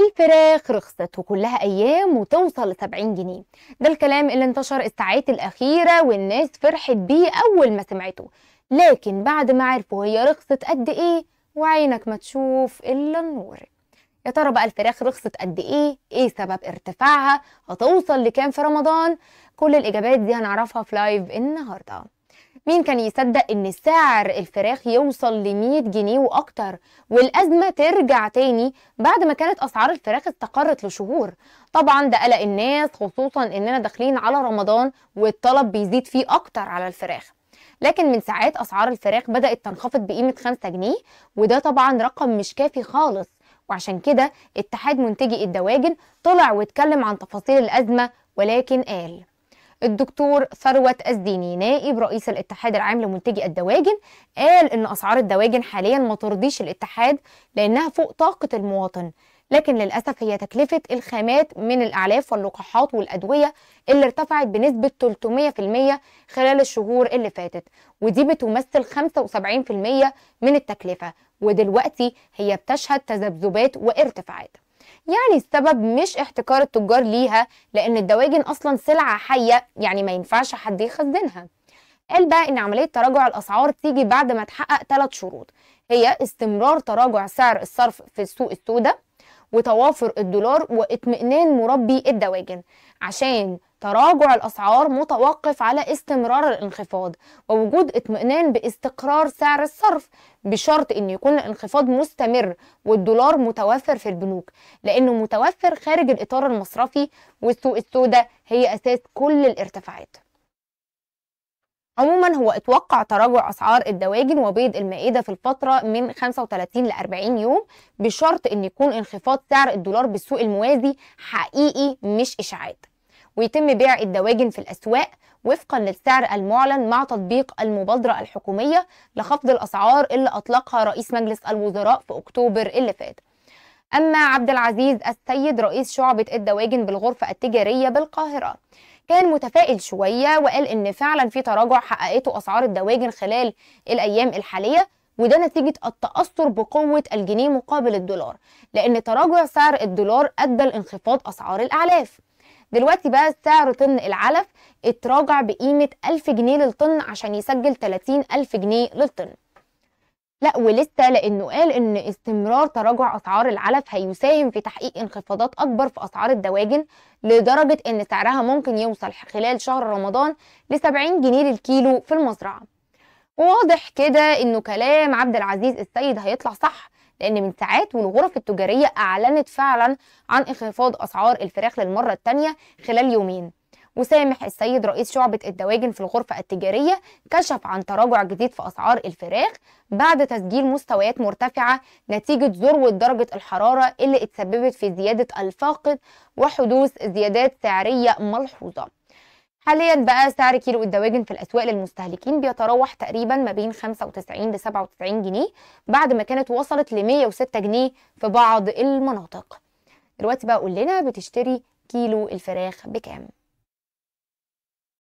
الفراخ رخصت وكلها أيام وتوصل ل 70 جنيه ده الكلام اللي انتشر الساعات الأخيرة والناس فرحت بيه أول ما سمعته لكن بعد ما عرفوا هي رخصت قد إيه وعينك ما تشوف إلا النور يا ترى بقى الفراخ رخصت قد ايه ايه سبب ارتفاعها هتوصل لكام في رمضان كل الاجابات دي هنعرفها في لايف النهارده مين كان يصدق ان سعر الفراخ يوصل ل 100 جنيه واكتر والازمه ترجع تاني بعد ما كانت اسعار الفراخ استقرت لشهور طبعا ده قلق الناس خصوصا اننا داخلين على رمضان والطلب بيزيد فيه اكتر على الفراخ لكن من ساعات اسعار الفراخ بدات تنخفض بقيمه 5 جنيه وده طبعا رقم مش كافي خالص وعشان كده اتحاد منتجي الدواجن طلع واتكلم عن تفاصيل الازمه ولكن قال الدكتور ثروت أزديني نائب رئيس الاتحاد العام لمنتجي الدواجن قال إن أسعار الدواجن حاليا ما ترضيش الاتحاد لأنها فوق طاقة المواطن لكن للأسف هي تكلفة الخامات من الأعلاف واللقاحات والأدوية اللي ارتفعت بنسبة 300% خلال الشهور اللي فاتت ودي بتمثل 75% من التكلفة ودلوقتي هي بتشهد تذبذبات وارتفاعات يعني السبب مش احتكار التجار ليها لأن الدواجن أصلا سلعة حية يعني ما ينفعش حد يخزنها قال بقى إن عملية تراجع الأسعار تيجي بعد ما تحقق ثلاث شروط هي استمرار تراجع سعر الصرف في السوق السوداء وتوافر الدولار واطمئنان مربي الدواجن عشان تراجع الأسعار متوقف على استمرار الانخفاض ووجود اطمئنان باستقرار سعر الصرف بشرط أن يكون الانخفاض مستمر والدولار متوفر في البنوك لأنه متوفر خارج الإطار المصرفي والسوق السوداء هي أساس كل الارتفاعات عموما هو اتوقع تراجع اسعار الدواجن وبيض المائده في الفتره من 35 ل 40 يوم بشرط ان يكون انخفاض سعر الدولار بالسوق الموازي حقيقي مش اشاعات ويتم بيع الدواجن في الأسواق وفقا للسعر المعلن مع تطبيق المبادرة الحكومية لخفض الأسعار اللي أطلقها رئيس مجلس الوزراء في أكتوبر اللي فات أما عبد العزيز السيد رئيس شعبة الدواجن بالغرفة التجارية بالقاهرة كان متفائل شوية وقال إن فعلا في تراجع حققته أسعار الدواجن خلال الأيام الحالية وده نتيجة التأثر بقوة الجنيه مقابل الدولار لأن تراجع سعر الدولار أدى لانخفاض أسعار الأعلاف دلوقتي بقى سعر طن العلف اتراجع بقيمة 1000 جنيه للطن عشان يسجل 30000 جنيه للطن لا ولسه لانه قال ان استمرار تراجع اسعار العلف هيساهم في تحقيق انخفاضات اكبر في اسعار الدواجن لدرجه ان سعرها ممكن يوصل خلال شهر رمضان ل 70 جنيه للكيلو في المزرعه. واضح كده انه كلام عبد العزيز السيد هيطلع صح لان من ساعات والغرف التجاريه اعلنت فعلا عن انخفاض اسعار الفراخ للمره الثانيه خلال يومين وسامح السيد رئيس شعبة الدواجن في الغرفة التجارية كشف عن تراجع جديد في أسعار الفراخ بعد تسجيل مستويات مرتفعة نتيجة ذروة درجة الحرارة اللي اتسببت في زيادة الفاقد وحدوث زيادات سعرية ملحوظة حاليا بقى سعر كيلو الدواجن في الاسواق للمستهلكين بيتراوح تقريبا ما بين 95 ل 97 جنيه بعد ما كانت وصلت ل 106 جنيه في بعض المناطق دلوقتي بقى قول لنا بتشتري كيلو الفراخ بكام